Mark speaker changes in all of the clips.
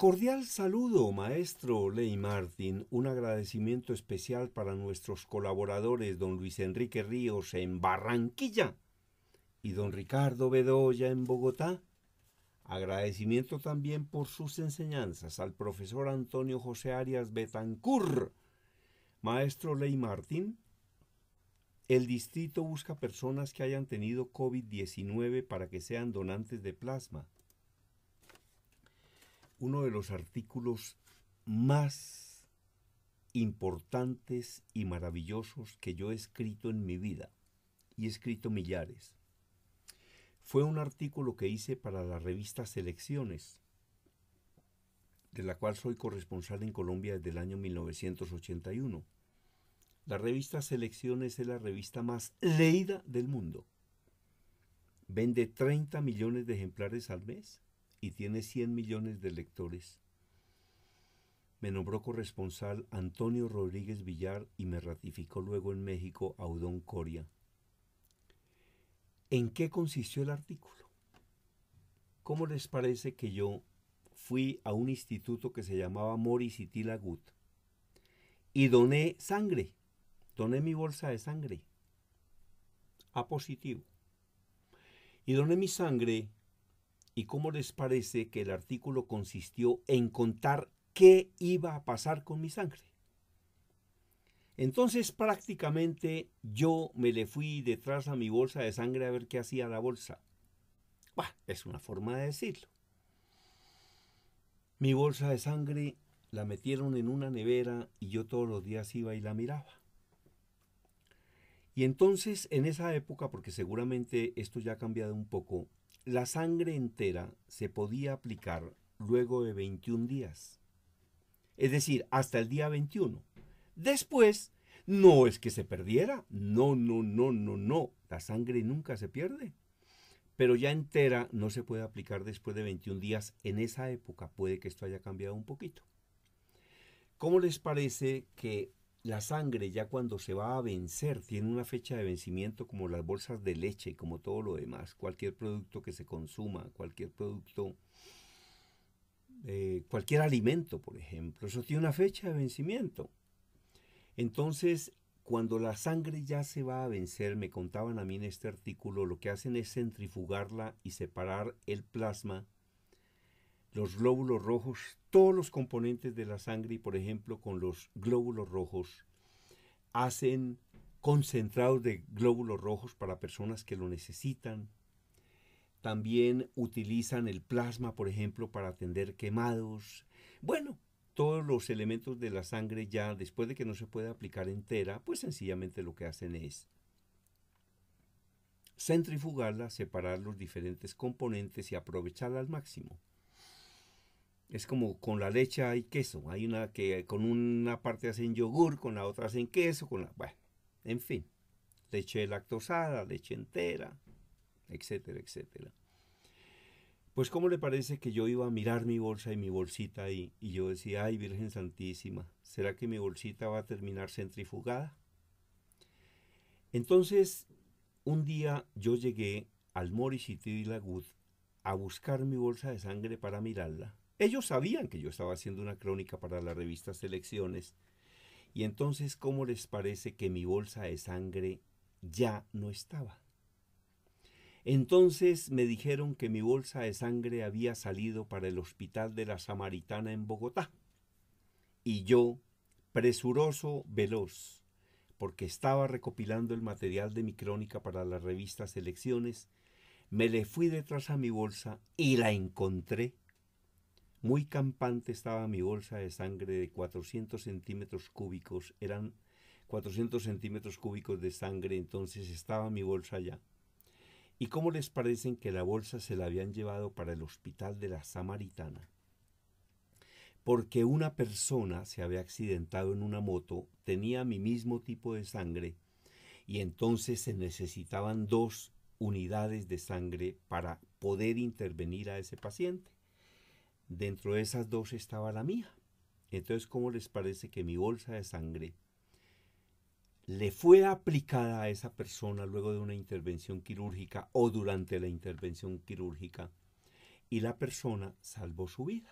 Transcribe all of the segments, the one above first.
Speaker 1: Cordial saludo, maestro Ley Martín. Un agradecimiento especial para nuestros colaboradores, don Luis Enrique Ríos en Barranquilla y don Ricardo Bedoya en Bogotá. Agradecimiento también por sus enseñanzas al profesor Antonio José Arias Betancur. Maestro Ley Martín, el distrito busca personas que hayan tenido COVID-19 para que sean donantes de plasma uno de los artículos más importantes y maravillosos que yo he escrito en mi vida, y he escrito millares. Fue un artículo que hice para la revista Selecciones, de la cual soy corresponsal en Colombia desde el año 1981. La revista Selecciones es la revista más leída del mundo. Vende 30 millones de ejemplares al mes y tiene 100 millones de lectores, me nombró corresponsal Antonio Rodríguez Villar y me ratificó luego en México Audón Coria. ¿En qué consistió el artículo? ¿Cómo les parece que yo fui a un instituto que se llamaba Moris y Tilagut y doné sangre? Doné mi bolsa de sangre. A positivo. Y doné mi sangre ¿Y cómo les parece que el artículo consistió en contar qué iba a pasar con mi sangre? Entonces prácticamente yo me le fui detrás a mi bolsa de sangre a ver qué hacía la bolsa. Bah, es una forma de decirlo. Mi bolsa de sangre la metieron en una nevera y yo todos los días iba y la miraba. Y entonces en esa época, porque seguramente esto ya ha cambiado un poco, la sangre entera se podía aplicar luego de 21 días, es decir, hasta el día 21. Después, no es que se perdiera, no, no, no, no, no, la sangre nunca se pierde, pero ya entera no se puede aplicar después de 21 días en esa época, puede que esto haya cambiado un poquito. ¿Cómo les parece que la sangre ya cuando se va a vencer tiene una fecha de vencimiento como las bolsas de leche, como todo lo demás, cualquier producto que se consuma, cualquier producto, eh, cualquier alimento, por ejemplo, eso tiene una fecha de vencimiento. Entonces, cuando la sangre ya se va a vencer, me contaban a mí en este artículo, lo que hacen es centrifugarla y separar el plasma los glóbulos rojos, todos los componentes de la sangre por ejemplo con los glóbulos rojos hacen concentrados de glóbulos rojos para personas que lo necesitan. También utilizan el plasma, por ejemplo, para atender quemados. Bueno, todos los elementos de la sangre ya después de que no se puede aplicar entera, pues sencillamente lo que hacen es centrifugarla, separar los diferentes componentes y aprovecharla al máximo. Es como con la leche hay queso. Hay una que con una parte hacen yogur, con la otra hacen queso, con la. Bueno, en fin. Leche lactosada, leche entera, etcétera, etcétera. Pues, ¿cómo le parece que yo iba a mirar mi bolsa y mi bolsita ahí? Y yo decía, ay, Virgen Santísima, ¿será que mi bolsita va a terminar centrifugada? Entonces, un día yo llegué al Mori y la a buscar mi bolsa de sangre para mirarla ellos sabían que yo estaba haciendo una crónica para la revista Selecciones. Y entonces, ¿cómo les parece que mi bolsa de sangre ya no estaba? Entonces me dijeron que mi bolsa de sangre había salido para el Hospital de la Samaritana en Bogotá. Y yo, presuroso, veloz, porque estaba recopilando el material de mi crónica para la revista Selecciones, me le fui detrás a mi bolsa y la encontré muy campante estaba mi bolsa de sangre de 400 centímetros cúbicos, eran 400 centímetros cúbicos de sangre, entonces estaba mi bolsa allá. ¿Y cómo les parecen que la bolsa se la habían llevado para el hospital de la Samaritana? Porque una persona se había accidentado en una moto, tenía mi mismo tipo de sangre, y entonces se necesitaban dos unidades de sangre para poder intervenir a ese paciente. Dentro de esas dos estaba la mía. Entonces, ¿cómo les parece que mi bolsa de sangre le fue aplicada a esa persona luego de una intervención quirúrgica o durante la intervención quirúrgica? Y la persona salvó su vida.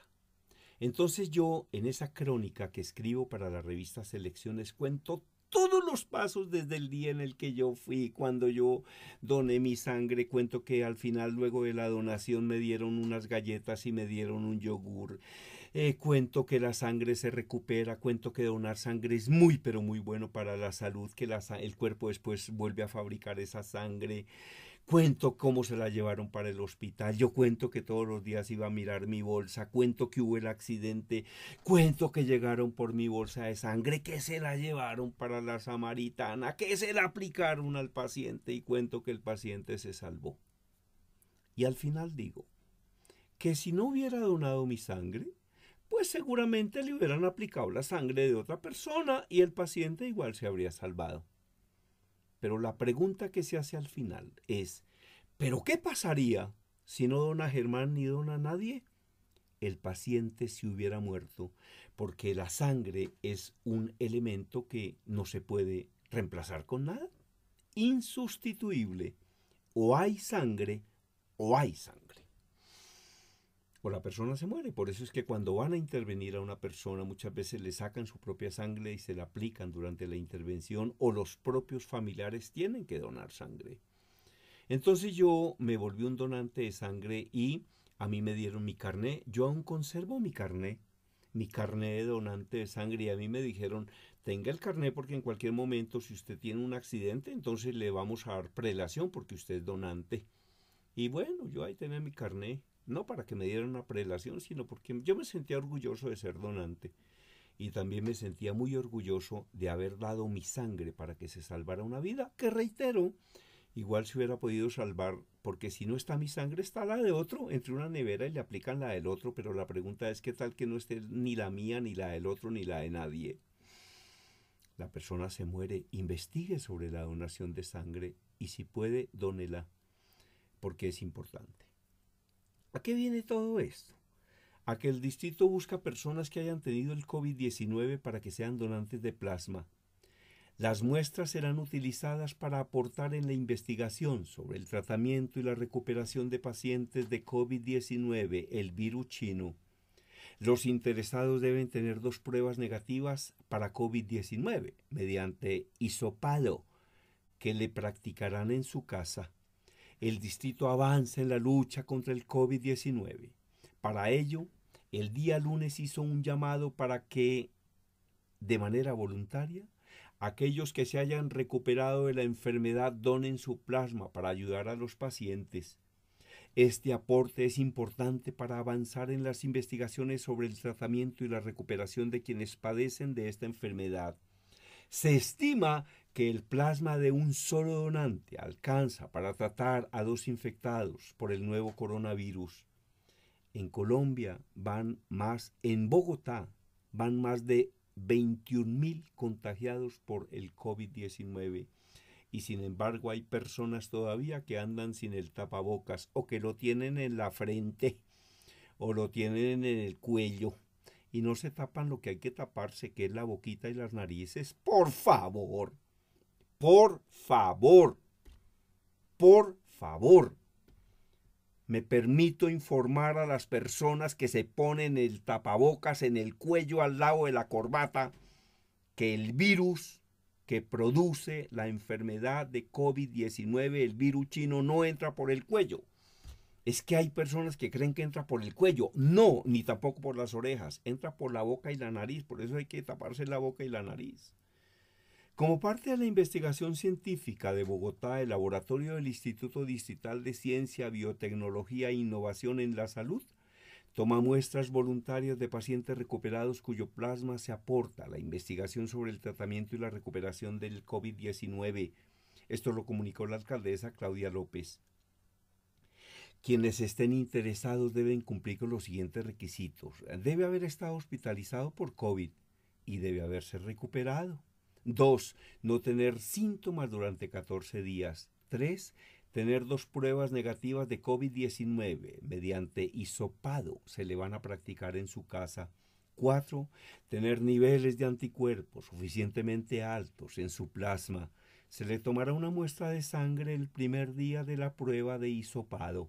Speaker 1: Entonces yo en esa crónica que escribo para la revista Selecciones cuento todos los pasos desde el día en el que yo fui, cuando yo doné mi sangre, cuento que al final luego de la donación me dieron unas galletas y me dieron un yogur, eh, cuento que la sangre se recupera, cuento que donar sangre es muy pero muy bueno para la salud, que el cuerpo después vuelve a fabricar esa sangre. Cuento cómo se la llevaron para el hospital, yo cuento que todos los días iba a mirar mi bolsa, cuento que hubo el accidente, cuento que llegaron por mi bolsa de sangre, que se la llevaron para la samaritana, que se la aplicaron al paciente y cuento que el paciente se salvó. Y al final digo, que si no hubiera donado mi sangre, pues seguramente le hubieran aplicado la sangre de otra persona y el paciente igual se habría salvado. Pero la pregunta que se hace al final es, ¿pero qué pasaría si no dona Germán ni dona nadie? El paciente se hubiera muerto porque la sangre es un elemento que no se puede reemplazar con nada, insustituible. O hay sangre o hay sangre. Pues, la persona se muere. Por eso es que cuando van a intervenir a una persona muchas veces le sacan su propia sangre y se la aplican durante la intervención o los propios familiares tienen que donar sangre. Entonces yo me volví un donante de sangre y a mí me dieron mi carné. Yo aún conservo mi carné, mi carné de donante de sangre y a mí me dijeron, tenga el carné porque en cualquier momento si usted tiene un accidente entonces le vamos a dar prelación porque usted es donante. Y bueno, yo ahí tenía mi carné no para que me dieran una prelación, sino porque yo me sentía orgulloso de ser donante y también me sentía muy orgulloso de haber dado mi sangre para que se salvara una vida, que reitero, igual se hubiera podido salvar, porque si no está mi sangre, está la de otro, entre una nevera y le aplican la del otro, pero la pregunta es qué tal que no esté ni la mía, ni la del otro, ni la de nadie. La persona se muere, investigue sobre la donación de sangre y si puede, dónela, porque es importante. ¿A qué viene todo esto? A que el distrito busca personas que hayan tenido el COVID-19 para que sean donantes de plasma. Las muestras serán utilizadas para aportar en la investigación sobre el tratamiento y la recuperación de pacientes de COVID-19, el virus chino. Los interesados deben tener dos pruebas negativas para COVID-19 mediante hisopado que le practicarán en su casa el distrito avanza en la lucha contra el COVID-19. Para ello, el día lunes hizo un llamado para que, de manera voluntaria, aquellos que se hayan recuperado de la enfermedad donen su plasma para ayudar a los pacientes. Este aporte es importante para avanzar en las investigaciones sobre el tratamiento y la recuperación de quienes padecen de esta enfermedad. Se estima que el plasma de un solo donante alcanza para tratar a dos infectados por el nuevo coronavirus, en Colombia van más, en Bogotá van más de 21.000 mil contagiados por el COVID-19 y sin embargo hay personas todavía que andan sin el tapabocas o que lo tienen en la frente o lo tienen en el cuello y no se tapan lo que hay que taparse, que es la boquita y las narices. Por favor. Por favor, por favor. Me permito informar a las personas que se ponen el tapabocas en el cuello al lado de la corbata que el virus que produce la enfermedad de COVID-19, el virus chino, no entra por el cuello. Es que hay personas que creen que entra por el cuello. No, ni tampoco por las orejas. Entra por la boca y la nariz. Por eso hay que taparse la boca y la nariz. Como parte de la investigación científica de Bogotá, el laboratorio del Instituto Distrital de Ciencia, Biotecnología e Innovación en la Salud toma muestras voluntarias de pacientes recuperados cuyo plasma se aporta a la investigación sobre el tratamiento y la recuperación del COVID-19. Esto lo comunicó la alcaldesa Claudia López. Quienes estén interesados deben cumplir con los siguientes requisitos. Debe haber estado hospitalizado por COVID y debe haberse recuperado. 2. No tener síntomas durante 14 días. 3. Tener dos pruebas negativas de COVID-19 mediante hisopado. Se le van a practicar en su casa. 4. Tener niveles de anticuerpos suficientemente altos en su plasma. Se le tomará una muestra de sangre el primer día de la prueba de hisopado.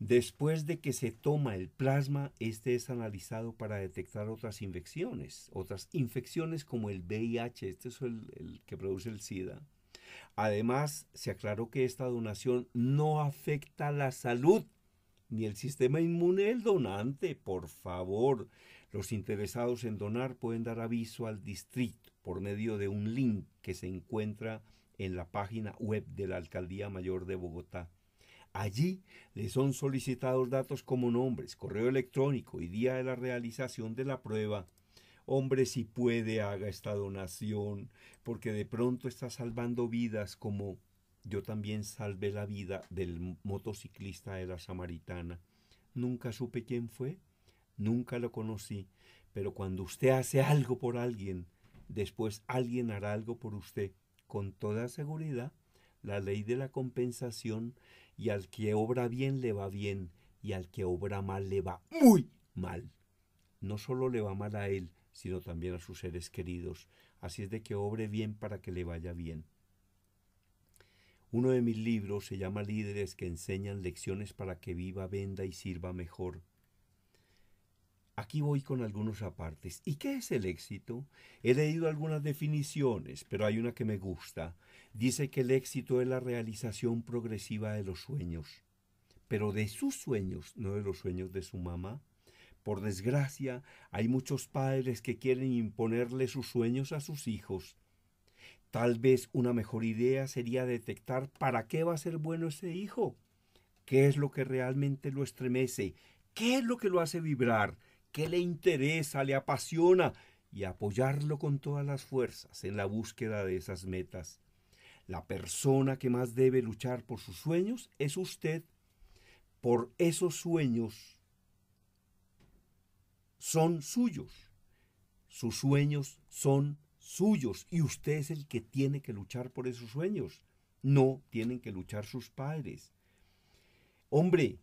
Speaker 1: Después de que se toma el plasma, este es analizado para detectar otras infecciones, otras infecciones como el VIH, este es el, el que produce el SIDA. Además, se aclaró que esta donación no afecta la salud ni el sistema inmune del donante. Por favor, los interesados en donar pueden dar aviso al distrito por medio de un link que se encuentra en la página web de la Alcaldía Mayor de Bogotá. Allí le son solicitados datos como nombres, correo electrónico y día de la realización de la prueba. Hombre, si puede, haga esta donación, porque de pronto está salvando vidas como yo también salvé la vida del motociclista de la Samaritana. Nunca supe quién fue, nunca lo conocí, pero cuando usted hace algo por alguien, después alguien hará algo por usted, con toda seguridad la ley de la compensación, y al que obra bien le va bien, y al que obra mal le va muy mal. No solo le va mal a él, sino también a sus seres queridos. Así es de que obre bien para que le vaya bien. Uno de mis libros se llama Líderes que enseñan lecciones para que viva, venda y sirva mejor. Aquí voy con algunos apartes. ¿Y qué es el éxito? He leído algunas definiciones, pero hay una que me gusta dice que el éxito es la realización progresiva de los sueños, pero de sus sueños, no de los sueños de su mamá. Por desgracia, hay muchos padres que quieren imponerle sus sueños a sus hijos. Tal vez una mejor idea sería detectar para qué va a ser bueno ese hijo, qué es lo que realmente lo estremece, qué es lo que lo hace vibrar, qué le interesa, le apasiona, y apoyarlo con todas las fuerzas en la búsqueda de esas metas. La persona que más debe luchar por sus sueños es usted. Por esos sueños son suyos. Sus sueños son suyos y usted es el que tiene que luchar por esos sueños. No tienen que luchar sus padres. Hombre,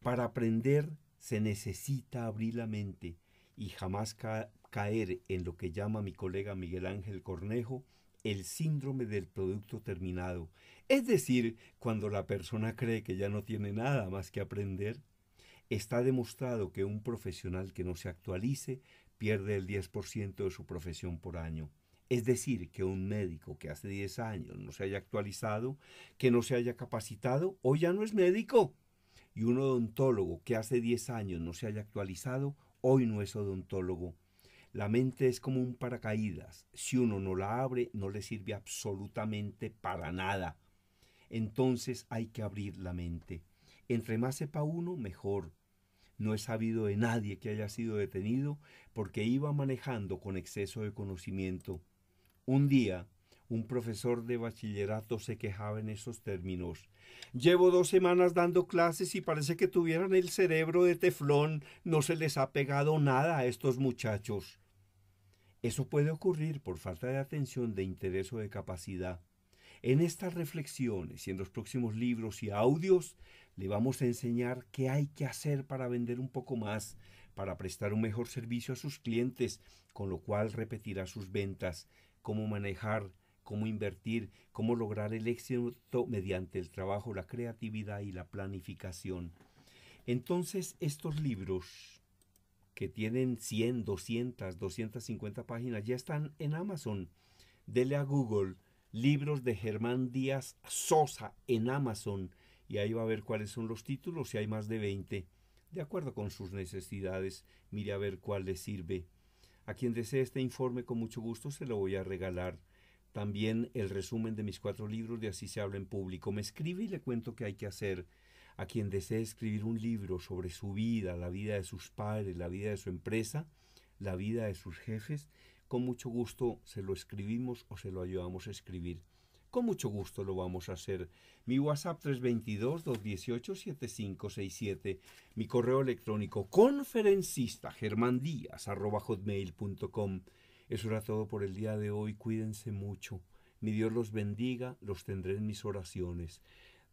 Speaker 1: para aprender se necesita abrir la mente y jamás caer en lo que llama mi colega Miguel Ángel Cornejo el síndrome del producto terminado, es decir, cuando la persona cree que ya no tiene nada más que aprender, está demostrado que un profesional que no se actualice pierde el 10% de su profesión por año. Es decir, que un médico que hace 10 años no se haya actualizado, que no se haya capacitado, hoy ya no es médico. Y un odontólogo que hace 10 años no se haya actualizado, hoy no es odontólogo. La mente es como un paracaídas. Si uno no la abre, no le sirve absolutamente para nada. Entonces hay que abrir la mente. Entre más sepa uno, mejor. No he sabido de nadie que haya sido detenido porque iba manejando con exceso de conocimiento. Un día, un profesor de bachillerato se quejaba en esos términos. Llevo dos semanas dando clases y parece que tuvieran el cerebro de teflón. No se les ha pegado nada a estos muchachos. Eso puede ocurrir por falta de atención, de interés o de capacidad. En estas reflexiones y en los próximos libros y audios le vamos a enseñar qué hay que hacer para vender un poco más, para prestar un mejor servicio a sus clientes, con lo cual repetirá sus ventas, cómo manejar, cómo invertir, cómo lograr el éxito mediante el trabajo, la creatividad y la planificación. Entonces estos libros que tienen 100, 200, 250 páginas, ya están en Amazon. Dele a Google libros de Germán Díaz Sosa en Amazon y ahí va a ver cuáles son los títulos, si hay más de 20. De acuerdo con sus necesidades, mire a ver cuál le sirve. A quien desee este informe, con mucho gusto se lo voy a regalar. También el resumen de mis cuatro libros de Así se habla en público. Me escribe y le cuento qué hay que hacer a quien desee escribir un libro sobre su vida, la vida de sus padres, la vida de su empresa, la vida de sus jefes, con mucho gusto se lo escribimos o se lo ayudamos a escribir. Con mucho gusto lo vamos a hacer. Mi WhatsApp 322-218-7567. Mi correo electrónico conferencista germandías.com. Eso era todo por el día de hoy. Cuídense mucho. Mi Dios los bendiga. Los tendré en mis oraciones.